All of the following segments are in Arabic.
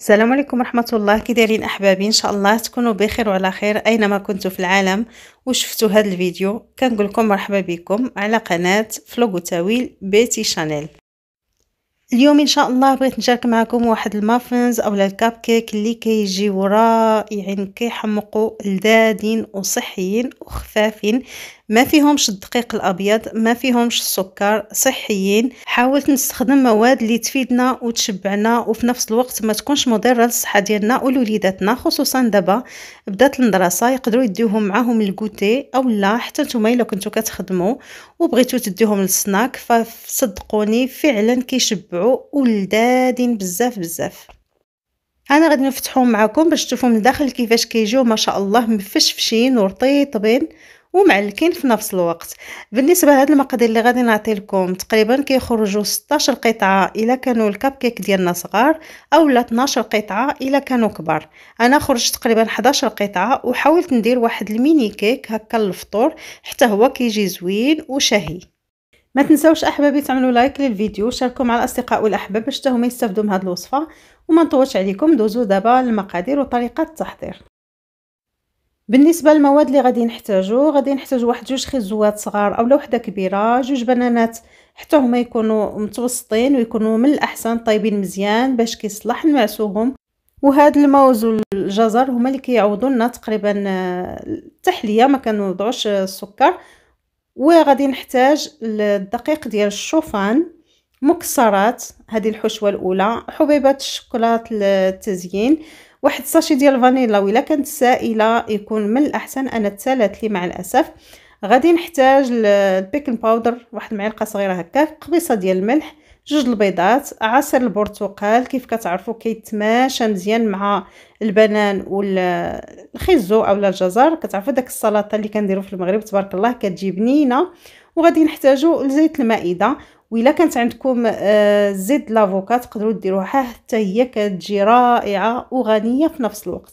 السلام عليكم ورحمة الله كي دايرين أحبابي إن شاء الله تكونوا بخير وعلى خير أينما كنتوا في العالم وشفتوا هذا الفيديو كنقول لكم مرحبا بكم على قناة فلوغو تاويل بيتي شانيل اليوم إن شاء الله بغيت نشارك معكم واحد المافنز أو الكاب كيك اللي كيجيو رائعين يعني كيحمقوا لذادين وصحيين وخفافين ما فيهمش الدقيق الابيض ما فيهمش السكر صحيين حاولت نستخدم مواد اللي تفيدنا وتشبعنا وفي نفس الوقت ما تكونش مضره للصحه ديالنا ولوليداتنا خصوصا دابا بدات المدرسه يقدروا يديوهم معاهم الكوتي او لا حتى نتوما الا كنتو كتخدموا وبغيتو تديوهم للسناك فصدقوني فعلا كيشبعوا ولدادين بزاف بزاف انا غادي نفتحهم معكم باش تشوفوا من الداخل كيفاش كيجيو ما شاء الله مفشفشين ورطيطبين ومعلكين في نفس الوقت بالنسبه لهاد المقادير اللي غادي نعطي لكم تقريبا كيخرجوا 16 قطعه الا كانوا الكاب كيك ديالنا صغار اولا 12 قطعه الا كانوا كبار انا خرجت تقريبا 11 قطعه وحاولت ندير واحد الميني كيك هكا للفطور حتى هو كيجي زوين وشهي ما تنساوش احبابي تعملوا لايك للفيديو وشاركوا مع الاصدقاء والاحباب باش حتى هما يستافدوا من هذه الوصفه وما نطولش عليكم دوزو دابا للمقادير وطريقه التحضير بالنسبه للمواد اللي غادي نحتاجو غادي نحتاجو واحد جوج خزوات صغار اولا وحده كبيره جوج بنانات حتى هما يكونوا متوسطين ويكونوا من الاحسن طيبين مزيان باش كيصلح نمعسوهم وهاد الموز والجزر هما اللي كيعوضوا لنا تقريبا آه، التحليه ما كنوضعوش السكر وغادي نحتاج الدقيق ديال الشوفان مكسرات هذه الحشوه الاولى حبيبات الشوكولاط للتزيين واحد صاشي ديال الفانيلا وإلا كانت سائله يكون من الاحسن انا تسالات لي مع الاسف غادي نحتاج البيكن باودر واحد المعلقه صغيره هكاك قبيصه ديال الملح جوج البيضات عصير البرتقال كيف كتعرفوا كيتماشى مزيان مع البنان والخيزو اولا الجزر كتعرفوا داك السلطه اللي كنديروا في المغرب تبارك الله كتجي بنينه وغادي نحتاجوا لزيت المائده وإلا كانت عندكم آه، زيت لافوكا تقدروا ديروها حتى هي كتجي رائعه وغنيه في نفس الوقت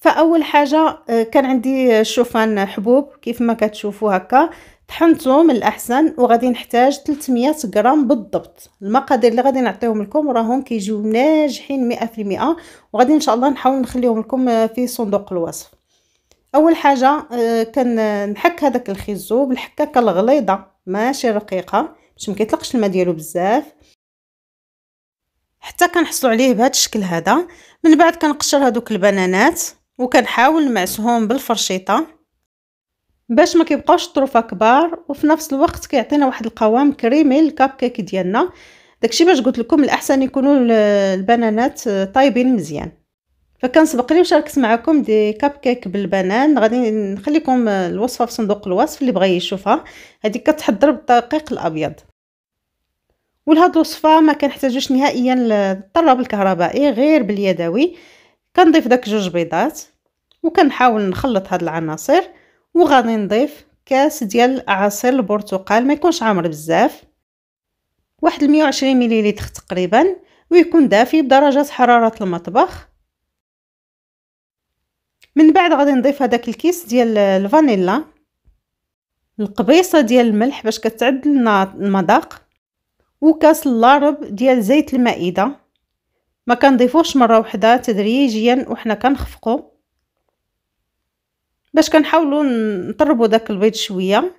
فاول حاجه آه، كان عندي شوفان حبوب كيف ما كتشوفوا هكا طحنته من الاحسن وغادي نحتاج 300 غرام بالضبط المقادير اللي غادي نعطيهم لكم راهم كيجيو ناجحين 100% وغادي ان شاء الله نحاول نخليهم لكم آه، في صندوق الوصف اول حاجه كنحك هذاك الخيزو بالحكاكة الغليظة ماشي رقيقه باش ما كيطلقش الماء ديالو بزاف حتى كنحصلوا عليه بهذا الشكل هذا من بعد كنقشر هذوك البنانات وكنحاول نمعسهم بالفرشيطه باش ما كيبقاوش الطروفه كبار وفي نفس الوقت كيعطينا واحد القوام كريمي للكاب كيك ديالنا داكشي باش قلت لكم الاحسن يكونوا البنانات طايبين مزيان فكنسبق لي وشاركت معكم دي كاب كيك بالبنان غادي نخليكم الوصفه في صندوق الوصف اللي بغى يشوفها هذه كتحضر بالدقيق الابيض ولهاد الوصفه ما كنحتاجوش نهائيا الطراب الكهربائي غير باليدوي كنضيف داك جوج بيضات وكنحاول نخلط هاد العناصر وغادي نضيف كاس ديال عصير البرتقال ما يكونش عامر بزاف واحد 120 مليلتر تقريبا ويكون دافي بدرجه حراره المطبخ من بعد غادي نضيف هذاك الكيس ديال الفانيلا القبيصه ديال الملح باش كتعدل لنا المذاق وكاس اللارب ديال زيت المائده ما كنضيفوش مره واحده تدريجيا وحنا كنخفقوا باش كنحاولوا نطربوا داك البيض شويه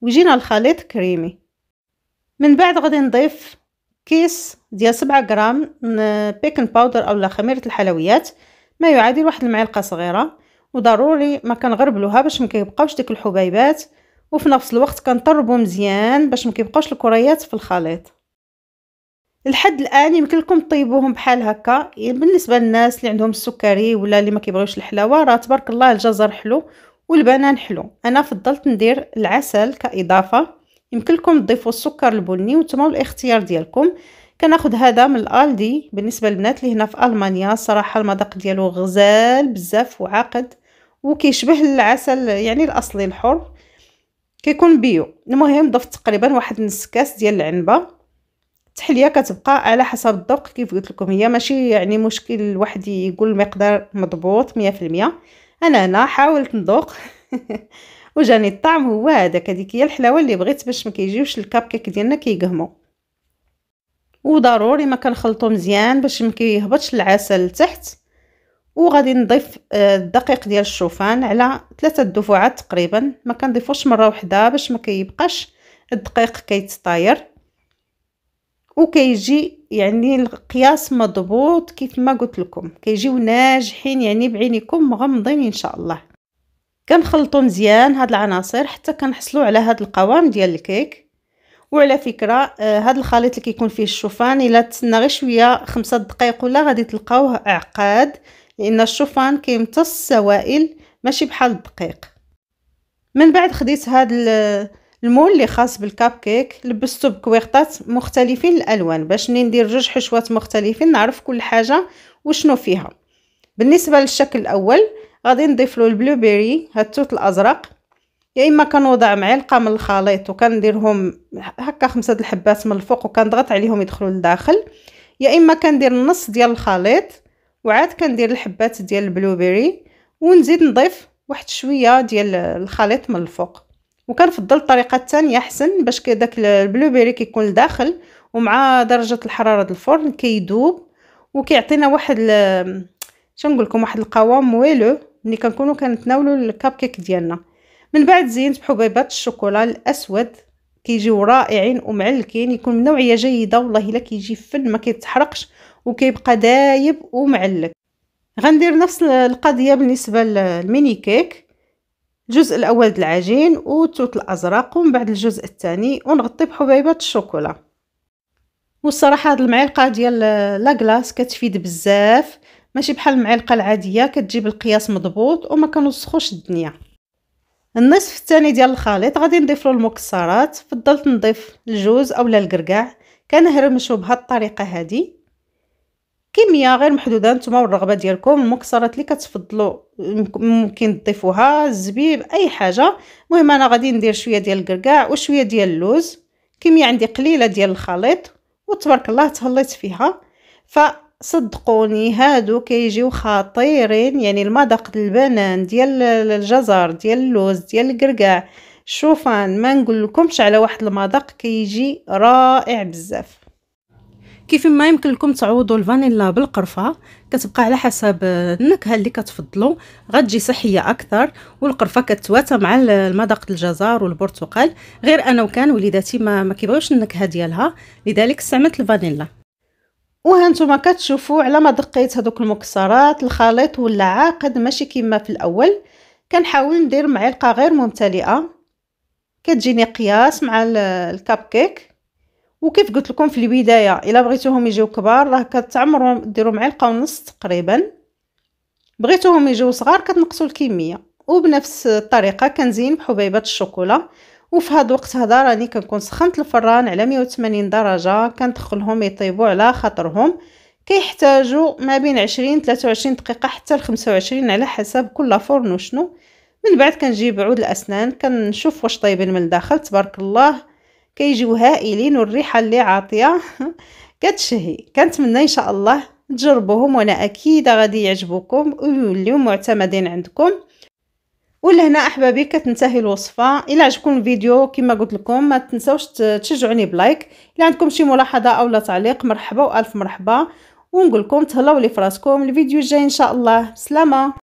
ويجينا الخليط كريمي من بعد غادي نضيف كيس ديال 7 غرام بيكن باودر اولا خميره الحلويات ما يعادل واحد المعلقه صغيره وضروري ما كنغربلوها باش ما كيبقاوش ديك الحبيبات وفي نفس الوقت كنطربو مزيان باش ما كيبقاوش الكريات في الخليط لحد الان يمكن لكم طيبوهم بحال هكا يعني بالنسبه للناس اللي عندهم السكري ولا اللي ما كيبغيوش الحلاوه راه تبارك الله الجزر حلو والبنان حلو انا فضلت ندير العسل كاضافه يمكن لكم تضيفوا السكر البني وانتم الاختيار ديالكم كناخذ هذا من الالدي بالنسبه للبنات اللي هنا في المانيا صراحه المذاق ديالو غزال بزاف وعاقد وكيشبه العسل يعني الاصلي الحر كيكون بيو المهم ضفت تقريبا واحد نص كاس ديال العنبه التحليه كتبقى على حسب الذوق كيف قلت لكم هي ماشي يعني مشكل الواحد يقول المقدار مضبوط 100% انا هنا حاولت نذوق وجاني الطعم هو هذاك هذيك هي الحلاوه اللي بغيت باش ما كيجيوش الكاب كيك ديالنا كيقهموا وضروري ما كنخلطو مزيان باش ما كيهبطش العسل لتحت وغادي نضيف آه، الدقيق ديال الشوفان على ثلاثة دفعات تقريبا ما كنضيفوش مره واحده باش ما كيبقاش الدقيق كيتطاير وكيجي يعني القياس مضبوط كيف ما قلت لكم كيجيو ناجحين يعني بعينيكم مغمضين ان شاء الله كنخلطوا مزيان هاد العناصر حتى كنحصلوا على هاد القوام ديال الكيك وعلى فكره آه، هاد الخليط اللي كيكون فيه الشوفان الا تسنى غير شويه خمسة دقائق ولا غادي تلقاوه عقاد لأن الشوفان كيمتص السوائل ماشي بحال الدقيق من بعد خديت هاد المول اللي خاص بالكاب كيك لبستو بكويرطات مختلفين الالوان باش ملي ندير جوج حشوات مختلفين نعرف كل حاجه وشنو فيها بالنسبه للشكل الاول غادي نضيف له البلو بيري هاد التوت الازرق يا اما كنوضع معلقه من الخليط وكنديرهم هكا خمسه الحبات من الفوق وكنضغط عليهم يدخلوا لداخل يا اما كندير النص ديال الخليط وعاد كندير الحبات ديال البلو بيري ونزيد نضيف واحد شويه ديال الخليط من الفوق وكنفضل الطريقه الثانيه احسن باش داك البلو بيري كيكون لداخل ومع درجه الحراره ديال الفرن كيدوب وكيعطينا واحد شنقول لكم واحد القوام مويلو ملي كنكونوا كنتناولوا الكاب كيك ديالنا من بعد زينت بحبيبات الشوكولا الاسود كيجيو رائعين ومعلكين يكون من نوعيه جيده والله الا كيجي فن ما كيتحرقش وكيبقى دايب ومعلك غندير نفس القضيه بالنسبه للميني كيك الجزء الاول د العجين والتوت الازرق ومن بعد الجزء الثاني ونغطي بحبيبات الشوكولا والصراحه هاد المعلقه ديال لاغلاس كتفيد بزاف ماشي بحال المعلقه العاديه كتجيب القياس مضبوط وما كنوسخوش الدنيا النصف الثاني ديال الخليط غادي نضيف له المكسرات فضلت نضيف الجوز اولا الكركاع كنهرمشو بهاد الطريقه هذه كميه غير محدوده نتوما والرغبه ديالكم المكسرات اللي كتفضلوا ممكن تضيفوها الزبيب اي حاجه المهم انا غادي ندير شويه ديال الكركاع وشويه ديال اللوز كميه عندي قليله ديال الخليط وتبارك الله تهليت فيها فصدقوني هادو كيجيو خطيرين يعني المذاق البنان ديال الجزر ديال اللوز ديال الكركاع شوفان ما نقول لكمش على واحد المذاق كيجي رائع بزاف كيف ما يمكن لكم تعوضوا الفانيلا بالقرفه كتبقى على حسب النكهه اللي كتفضلوا غتجي صحيه اكثر والقرفه كتواتى مع المذاق الجزر والبرتقال غير انا وكان وليداتي ما, ما كيبغيوش النكهه ديالها لذلك استعملت الفانيلا وها نتوما كتشوفوا على ما دقيت هذوك المكسرات الخليط ولا عاقد ماشي كما في الاول كنحاول ندير معلقه غير ممتلئه كتجيني قياس مع الكب كيك وكيف قلت لكم في البدايه الا بغيتوهم يجيو كبار راه كتعمروا ديروا معلقه ونص تقريبا بغيتوهم يجيو صغار كتنقصوا الكميه وبنفس الطريقه كنزين بحبيبات الشوكولا وفي هاد الوقت هذا راني كنكون سخنت الفران على 180 درجه كندخلهم يطيبوا على خاطرهم كيحتاجوا ما بين 20 23 دقيقه حتى ل 25 على حسب كل فرن وشنو من بعد كنجيب عود الاسنان كنشوف واش طايبين من الداخل تبارك الله كيجيو هائلين والريحه اللي عاطيه كتشهي كنتمنى ان شاء الله تجربوهم وانا اكيد غادي يعجبوكم ويوليو معتمدين عندكم ولهنا احبابي كتنتهي الوصفه الى عجبكم الفيديو كما قلت لكم ما تنساوش تشجعوني بلايك الى عندكم شي ملاحظه اولا تعليق مرحبا والف مرحبا ونقول لكم تهلاو لي فراسكم الفيديو الجاي ان شاء الله بسلامه